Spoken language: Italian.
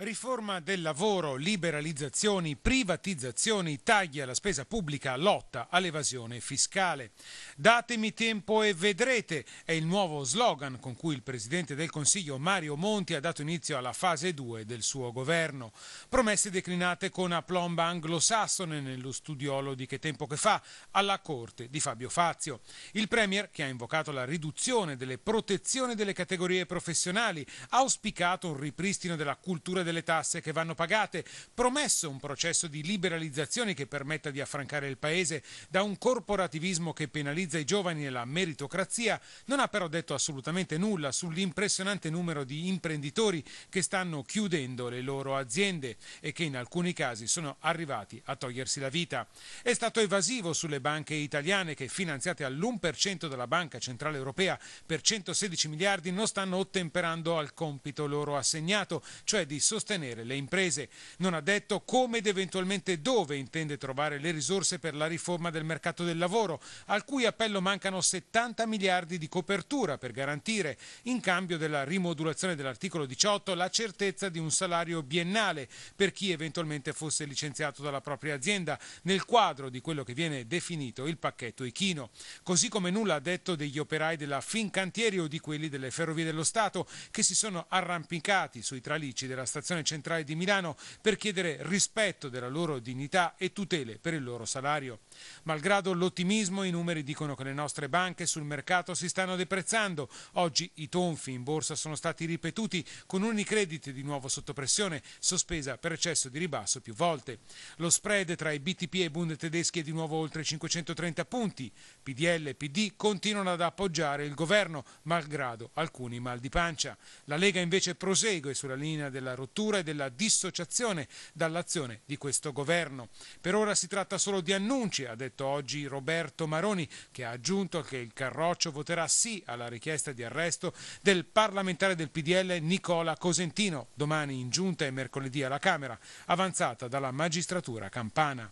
Riforma del lavoro, liberalizzazioni, privatizzazioni, tagli alla spesa pubblica, lotta all'evasione fiscale. Datemi tempo e vedrete è il nuovo slogan con cui il Presidente del Consiglio Mario Monti ha dato inizio alla fase 2 del suo governo. Promesse declinate con aplomba anglosassone nello studiolo di Che tempo che fa alla corte di Fabio Fazio. Il Premier, che ha invocato la riduzione delle protezioni delle categorie professionali, ha auspicato un ripristino della cultura delle tasse che vanno pagate, promesso un processo di liberalizzazione che permetta di affrancare il Paese da un corporativismo che penalizza i giovani e la meritocrazia, non ha però detto assolutamente nulla sull'impressionante numero di imprenditori che stanno chiudendo le loro aziende e che in alcuni casi sono arrivati a togliersi la vita. È stato evasivo sulle banche italiane che, finanziate all'1% dalla Banca Centrale Europea per 116 miliardi, non stanno ottemperando al compito loro assegnato, cioè di sostenere sostenere le imprese. Non ha detto come ed eventualmente dove intende trovare le risorse per la riforma del mercato del lavoro, al cui appello mancano 70 miliardi di copertura per garantire, in cambio della rimodulazione dell'articolo 18, la certezza di un salario biennale per chi eventualmente fosse licenziato dalla propria azienda, nel quadro di quello che viene definito il pacchetto Ichino. Così come nulla ha detto degli operai della Fincantieri o di quelli delle Ferrovie dello Stato, che si sono arrampicati sui tralicci della stazione stazione centrale di Milano per chiedere rispetto della loro dignità e tutele per il loro salario. Malgrado l'ottimismo, i numeri dicono che le nostre banche sul mercato si stanno deprezzando. Oggi i tonfi in borsa sono stati ripetuti con Unicredit di nuovo sotto pressione, sospesa per eccesso di ribasso più volte. Lo spread tra i BTP e i Bund tedeschi è di nuovo oltre 530 punti. PDL e PD continuano ad appoggiare il governo, malgrado alcuni mal di pancia. La Lega invece prosegue sulla linea della rottura rottura e della dissociazione dall'azione di questo governo. Per ora si tratta solo di annunci, ha detto oggi Roberto Maroni, che ha aggiunto che il Carroccio voterà sì alla richiesta di arresto del parlamentare del PDL Nicola Cosentino, domani in giunta e mercoledì alla Camera, avanzata dalla magistratura campana.